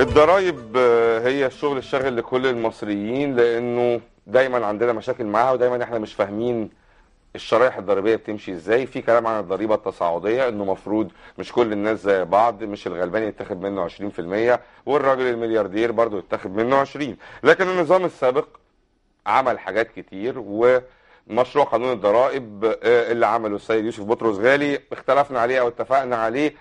الضرايب آه، هي الشغل الشاغل لكل المصريين لانه دايما عندنا مشاكل معاها ودايما احنا مش فاهمين الشرائح الضريبيه بتمشي ازاي في كلام عن الضريبه التصاعديه انه مفروض مش كل الناس زي بعض مش الغلبان يتاخد منه 20% والراجل الملياردير برضه يتاخد منه 20 لكن النظام السابق عمل حاجات كتير ومشروع قانون الضرائب آه، اللي عمله السيد يوسف بطرس غالي اختلفنا عليه او اتفقنا عليه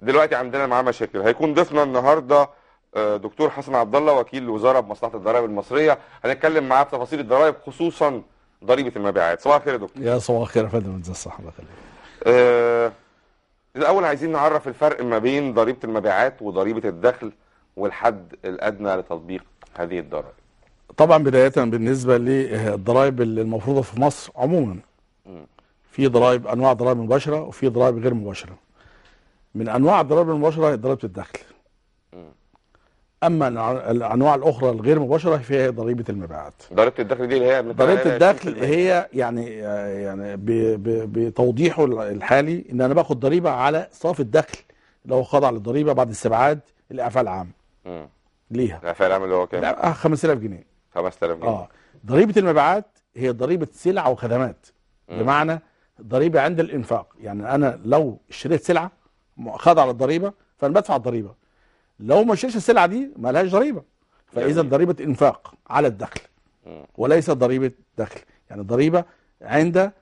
دلوقتي عندنا معاه مشاكل هيكون ضيفنا النهارده آه، دكتور حسن عبد الله وكيل الوزاره بمصلحه الضرائب المصريه هنتكلم معاه في تفاصيل الضرائب خصوصا ضريبه المبيعات صباح الخير يا دكتور يا صباح الخير يا فندم ازي الصحه الله يخليك الاول عايزين نعرف الفرق ما بين ضريبه المبيعات وضريبه الدخل والحد الادنى لتطبيق هذه الضرائب طبعا بدايه بالنسبه للضرائب المفروضه في مصر عموما في ضرائب انواع ضرائب مباشره وفي ضرائب غير مباشره من انواع الضرائب المباشره هي ضريبه الدخل اما الانواع الاخرى الغير مباشره فهي ضريبه المبيعات ضريبه الدخل دي اللي هي ضريبه الدخل هي يعني يعني بتوضيحه الحالي ان انا باخد ضريبه على صافي الدخل اللي هو خاضع للضريبه بعد استبعاد الاعفاء العام ليها الاعفاء العام اللي هو كام 5000 آه، جنيه 5000 جنيه اه ضريبه المبيعات هي ضريبه سلع وخدمات م. بمعنى ضريبه عند الانفاق يعني انا لو اشتريت سلعه خاضعه للضريبه فانا بدفع الضريبه لو ما شريش السلعه دي ما لهاش ضريبه فاذا ضريبه انفاق على الدخل وليس ضريبه دخل يعني الضريبه عند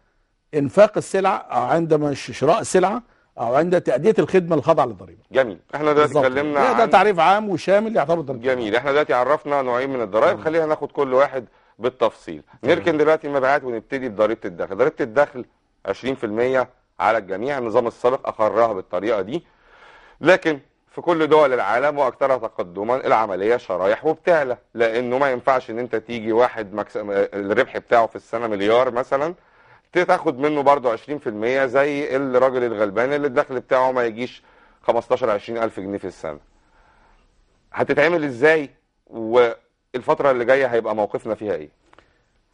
انفاق السلعه او عند شراء السلعه او عند تاديه الخدمه الخاضعه للضريبه. جميل، احنا دلوقتي اتكلمنا عن ده تعريف عام وشامل يعتبر ضريبه. جميل، احنا دلوقتي عرفنا نوعين من الضرائب، خلينا ناخد كل واحد بالتفصيل. نركن دلوقتي المبيعات ونبتدي بضريبه الدخل، ضريبه الدخل 20% على الجميع، النظام السابق اقرها بالطريقه دي. لكن في كل دول العالم واكثرها تقدما العمليه شرايح وبتعلى لانه ما ينفعش ان انت تيجي واحد مكس... الربح بتاعه في السنه مليار مثلا تاخد منه برضه 20% زي الراجل الغلبان اللي الدخل بتاعه ما يجيش 15 20 الف جنيه في السنه هتتعمل ازاي والفتره اللي جايه هيبقى موقفنا فيها ايه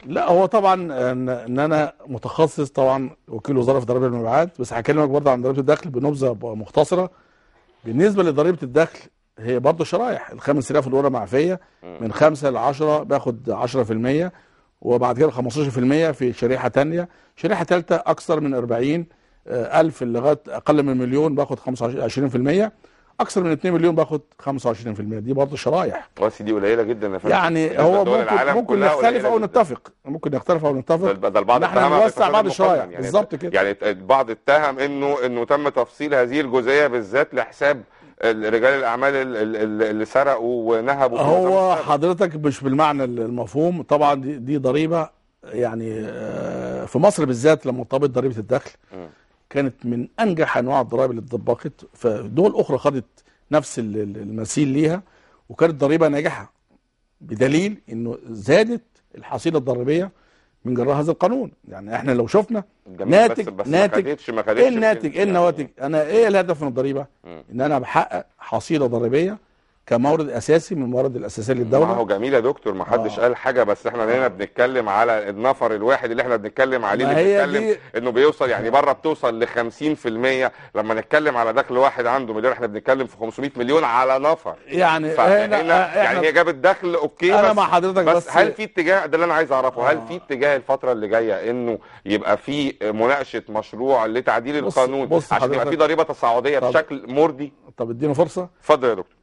لا هو طبعا ان انا متخصص طبعا وكيل وزاره في ضرائب المبيعات بس هكلمك برضه عن ضريبه الدخل بنبذه مختصره بالنسبة لضريبة الدخل هي برضه شرايح ال 5000 الورقة معفية من 5 ل 10 باخد 10% وبعد كده 15% في شريحة ثانيه شريحة ثالثه أكثر من 40 آه، ألف لغاية أقل من مليون باخد 25% اكثر من 2 مليون باخد 25% دي برضه شرايح بس دي قليله جدا يا فندم يعني, يعني هو ممكن ممكن نختلف او نتفق ممكن نختلف او نتفق ده البعض احنا نوسع بعض الشرايح يعني بالظبط كده يعني البعض اتهم انه انه تم تفصيل هذه الجزئيه بالذات لحساب رجال الاعمال اللي سرقوا ونهبوا هو حضرتك مش بالمعنى المفهوم طبعا دي ضريبه يعني آه، في مصر بالذات لما تطبق ضريبه الدخل م. كانت من انجح انواع الضرائب اللي اتطبقت فدول اخرى خدت نفس المثيل ليها وكانت ضريبه ناجحه بدليل انه زادت الحصيله الضريبيه من جراء هذا القانون يعني احنا لو شفنا ناتج بس بس ناتج ما خدتش ما خدتش ايه الناتج ايه النواتج انا ايه الهدف من الضريبه ان انا بحقق حصيله ضريبيه كمورد اساسي من الموارد الاساسيه للدوله ما هو جميل يا دكتور ما حدش آه. قال حاجه بس احنا هنا بنتكلم على النفر الواحد اللي احنا بنتكلم عليه اللي بنتكلم دي... انه بيوصل يعني بره بتوصل ل 50% لما نتكلم على دخل واحد عنده مليون احنا بنتكلم في 500 مليون على نفر يعني هنا احنا... يعني هي جابت دخل اوكي أنا بس مع حضرتك بس, بس هل في اتجاه ده اللي انا عايز اعرفه آه. هل في اتجاه الفتره اللي جايه انه يبقى في مناقشه مشروع لتعديل بص القانون بص عشان يبقى في ضريبه تصاعديه بشكل مرضي طب ادينا فرصه اتفضل يا دكتور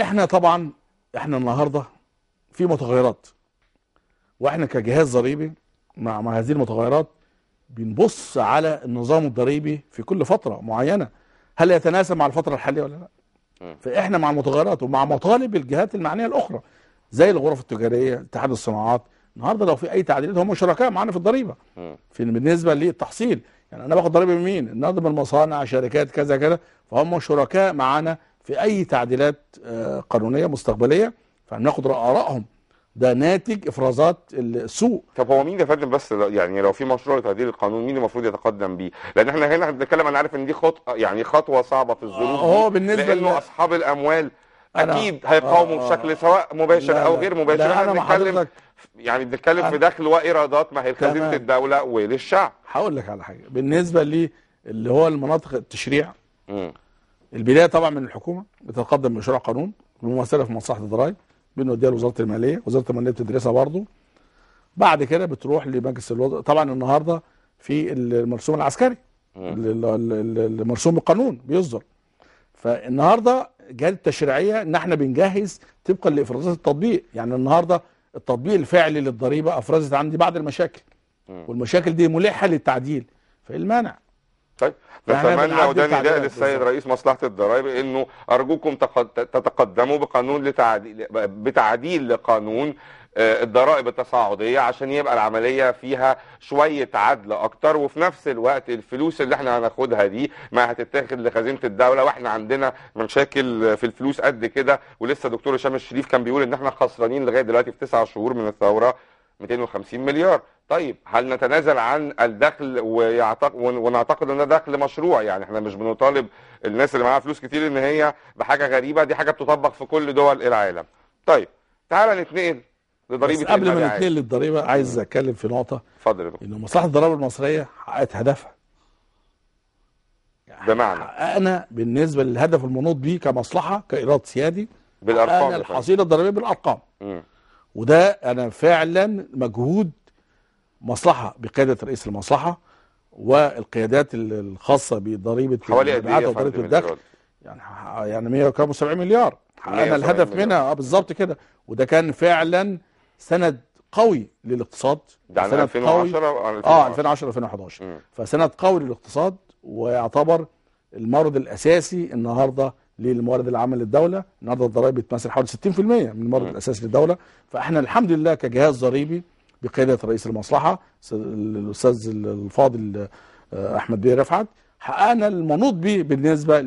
احنا طبعا احنا النهاردة في متغيرات واحنا كجهاز ضريبي مع, مع هذه المتغيرات بنبص على النظام الضريبي في كل فترة معينة هل يتناسب مع الفترة الحالية ولا لا فاحنا مع المتغيرات ومع مطالب الجهات المعنية الاخرى زي الغرف التجارية اتحاد الصناعات النهارده لو في اي تعديلات هم شركاء معانا في الضريبه في بالنسبه للتحصيل يعني انا باخد ضريبه من مين النهارده من المصانع شركات كذا كذا فهم شركاء معانا في اي تعديلات آه، قانونيه مستقبليه فهناخد ارائهم ده ناتج افرازات السوق طب هو مين اللي فندم بس يعني لو في مشروع لتعديل القانون مين المفروض يتقدم بيه؟ لان احنا هنا بنتكلم انا عارف ان دي خطوه يعني خطوه صعبه في الظروف آه، هو بالنسبه لانه اصحاب الاموال اكيد هيقاوموا آه، بشكل سواء مباشر لا او غير مباشر احنا بنتكلم يعني بنتكلم في دخل وايرادات ما هي خزينه الدوله وللشعب هقول لك على حاجه بالنسبه لي اللي هو المناطق التشريع م. البداية طبعا من الحكومة بتتقدم بمشروع قانون بممثلة في مصلحة الضرائب بنوديها لوزارة المالية وزارة المالية بتدرسها برضه بعد كده بتروح لمجلس الوضع طبعا النهارده في المرسوم العسكري المرسوم بالقانون بيصدر فالنهارده جال التشريعيه ان احنا بنجهز طبقا لافرازات التطبيق يعني النهارده التطبيق الفعلي للضريبه افرزت عندي بعض المشاكل والمشاكل دي ملحه للتعديل فايه المانع طيب نتمنى وده نداء للسيد رئيس مصلحه الضرائب انه ارجوكم تتقدموا بقانون لتعديل بتعديل لقانون آه، الضرائب التصاعديه عشان يبقى العمليه فيها شويه عدل اكتر وفي نفس الوقت الفلوس اللي احنا هناخدها دي ما هتتاخد لخزينه الدوله واحنا عندنا مشاكل في الفلوس قد كده ولسه دكتور هشام الشريف كان بيقول ان احنا خسرانين لغايه دلوقتي في تسعة شهور من الثوره 250 مليار طيب هل نتنازل عن الدخل ويعتق... ونعتقد ان ده دخل مشروع يعني احنا مش بنطالب الناس اللي معاها فلوس كتير ان هي بحاجه غريبه دي حاجه بتطبق في كل دول العالم طيب تعالى نتنقل لضريبه بس قبل ما نتنقل للضريبه عايز اتكلم في نقطه اتفضل يا ان مصلحه الضرائب المصريه حققت هدفها يعني بمعنى حققنا بالنسبه للهدف المنوط بيه كمصلحه كايراد سيادي بالارقام الحصيله الضريبيه بالارقام م. وده انا فعلا مجهود مصلحه بقياده رئيس المصلحه والقيادات الخاصه بضريبه حوالي قد ايه وضريبه الدخل يعني يعني 170 مليار حققنا الهدف منها اه بالظبط كده وده كان فعلا سند قوي للاقتصاد ده عن 2010 اه 2010 2011 فسند قوي للاقتصاد ويعتبر المورد الاساسي النهارده للموارد العامه للدوله النهارده الضرائب بتمثل حوالي 60% من المورد الاساسي للدوله فاحنا الحمد لله كجهاز ضريبي بقياده رئيس المصلحه الاستاذ الفاضل آه، احمد بيه رفعت حققنا المنوط به بالنسبه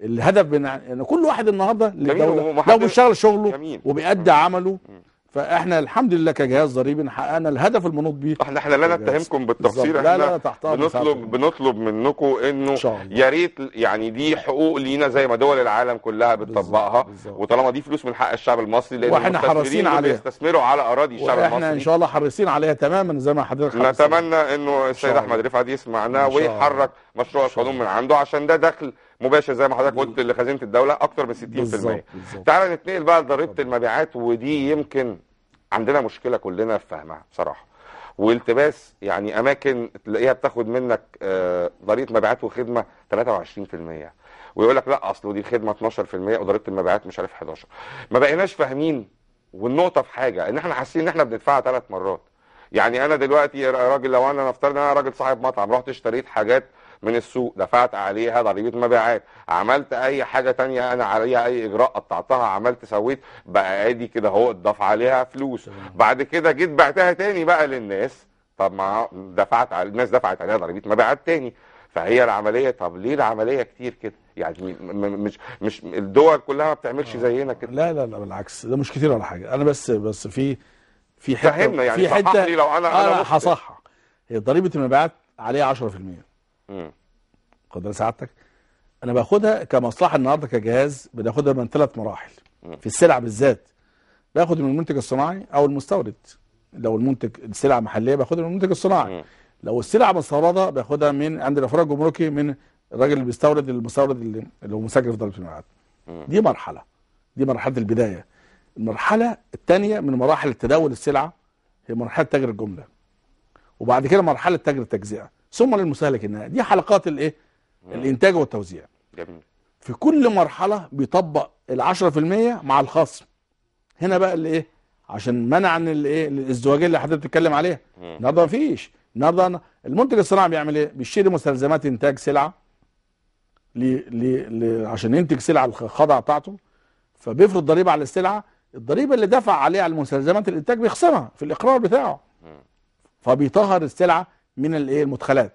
للهدف ان يعني كل واحد النهارده لو بيشتغل شغله وبيأدي عمله فاحنا الحمد لله كجهاز ضريبي حققنا الهدف المنوط بيه احنا احنا لا نتهمكم بالتقصير احنا لا لا بنطلب بنطلب يعني. بنطلب منكم انه يا ريت يعني دي حقوق لينا زي ما دول العالم كلها بتطبقها وطالما دي فلوس من حق الشعب المصري لان واحنا حريصين عليها بيستثمروا على اراضي الشعب المصري احنا ان شاء الله حريصين عليها تماما زي ما حضرتك نتمنى انه السيد احمد رفعت يسمعنا ويحرك مشروع القانون من عنده عشان ده دخل مباشر زي ما حضرتك قلت لخزينه الدوله اكتر من 60% بالظبط تعالى نتنقل بقى لضريبه المبيعات ودي يمكن عندنا مشكله كلنا في فهمها بصراحه والتباس يعني اماكن تلاقيها بتاخد منك آه، ضريبه مبيعات وخدمه 23% ويقول لك لا اصل دي الخدمه 12% وضريبه المبيعات مش عارف 11 ما بقيناش فاهمين والنقطه في حاجه ان احنا حاسين ان احنا بندفعها ثلاث مرات يعني انا دلوقتي راجل لو انا نفترض ان انا راجل صاحب مطعم رحت اشتريت حاجات من السوق دفعت عليها ضريبه مبيعات عملت اي حاجه تانية انا عليها اي اجراء قطعتها عملت سويت بقى ادي كده اهو اتضاف عليها فلوس بعد كده جيت بعتها تاني بقى للناس طب ما دفعت على الناس دفعت عليها ضريبه مبيعات تاني فهي العمليه طب ليه العمليه كتير كده يعني مش مش الدول كلها ما بتعملش آه. زينا كده لا لا لا بالعكس ده مش كتير ولا حاجه انا بس بس في في حته فهمنا يعني في حته لو انا انا آه، هصحح هي ضريبه المبيعات عليها 10% قدر سعادتك انا باخدها كمصلحه النهارده كجهاز بناخدها من ثلاث مراحل في السلع بالذات باخد من المنتج الصناعي او المستورد لو المنتج السلع محليه باخدها من المنتج الصناعي لو السلع مستورده باخدها من عند الافراج الجمركي من الراجل اللي بيستورد المستورد اللي, اللي هو مسجل في ضريبه المبيعات دي مرحله دي مرحله البدايه المرحله الثانيه من مراحل تداول السلعه هي مرحله تاجر الجمله وبعد كده مرحله تاجر التجزئه ثم للمستهلك النهائي دي حلقات الايه الانتاج والتوزيع جميل في كل مرحله بيطبق ال10% مع الخصم هنا بقى الايه عشان منع ان الايه الازدواجيه اللي حضرتك بتتكلم عليها النهارده مفيش النهارده المنتج الصناعي بيعمل ايه بيشتري مستلزمات انتاج سلعه لي لي لي عشان ينتج سلعه الخضع بتاعته فبيفرض ضريبه على السلعه الضريبه اللي دفع عليها على المستلزمات الانتاج بيخصمها في الاقرار بتاعه فبيطهر السلعه من الايه المدخلات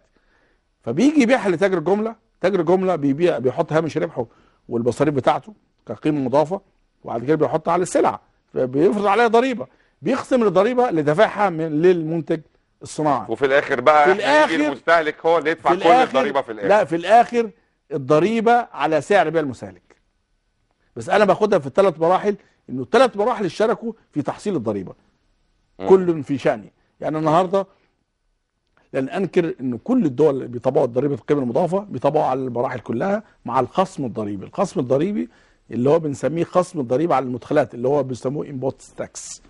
فبيجي يبيعها لتاجر جمله تاجر جمله بيبيع بيحط هامش ربحه والمصاريف بتاعته كقيمه مضافه وبعد كده بيحطها على السلعه بيفرض عليها ضريبه بيخصم الضريبه لدفعها من للمنتج الصناعي وفي الاخر بقى في الاخر المستهلك هو اللي يدفع كل الضريبه في الاخر لا في الاخر الضريبه على سعر بيع المستهلك بس انا باخدها في الثلاث مراحل انه الثلاث مراحل اشتركوا في تحصيل الضريبه كل في شأنه يعني النهارده لان انكر ان كل الدول اللي بيطبقوا ضريبه القيمه المضافه بيطبقوا على المراحل كلها مع الخصم الضريبي، الخصم الضريبي اللي هو بنسميه خصم الضريبه على المدخلات اللي هو بيسموه امبوت آه. تاكس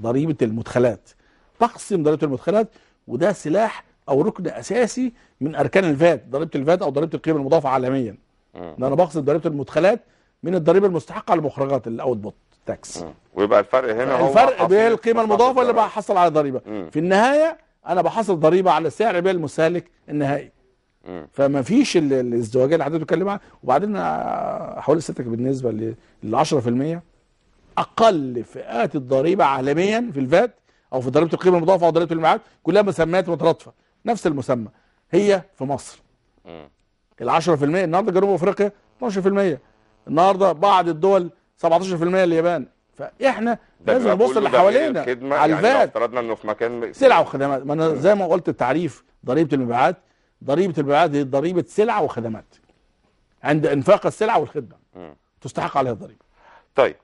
ضريبه المدخلات تخصم ضريبه المدخلات وده سلاح او ركن اساسي من اركان الفات ضريبه الفات او ضريبه القيمه المضافه عالميا آه. ان انا بخصم ضريبه المدخلات من الضريبه المستحقه على المخرجات الاوتبوت آه. تاكس ويبقى الفرق هنا هو الفرق بين القيمه المضافه اللي بقى حصل على ضريبه في النهايه انا بحصل ضريبه على سعر بيع المستهلك النهائي فما فيش الازدواجيه اللي حضرتك بتتكلم عنها وبعدين حول ستك بالنسبه لل 10% اقل فئات الضريبه عالميا في الفات او في ضريبه القيمه المضافه او ضريبه المعاد كلها مسميات مترادفه نفس المسمى هي في مصر ال 10% النهارده جنوب افريقيا 12% النهارده بعض الدول 17% اليابان فاحنا لازم نبص اللي حوالينا على يعني الفات افترضنا انه في مكان سلع وخدمات ما انا زي ما قلت التعريف ضريبه المبيعات ضريبه المبيعات هي ضريبه سلع وخدمات عند انفاق السلع والخدمه م. تستحق عليها الضريبه طيب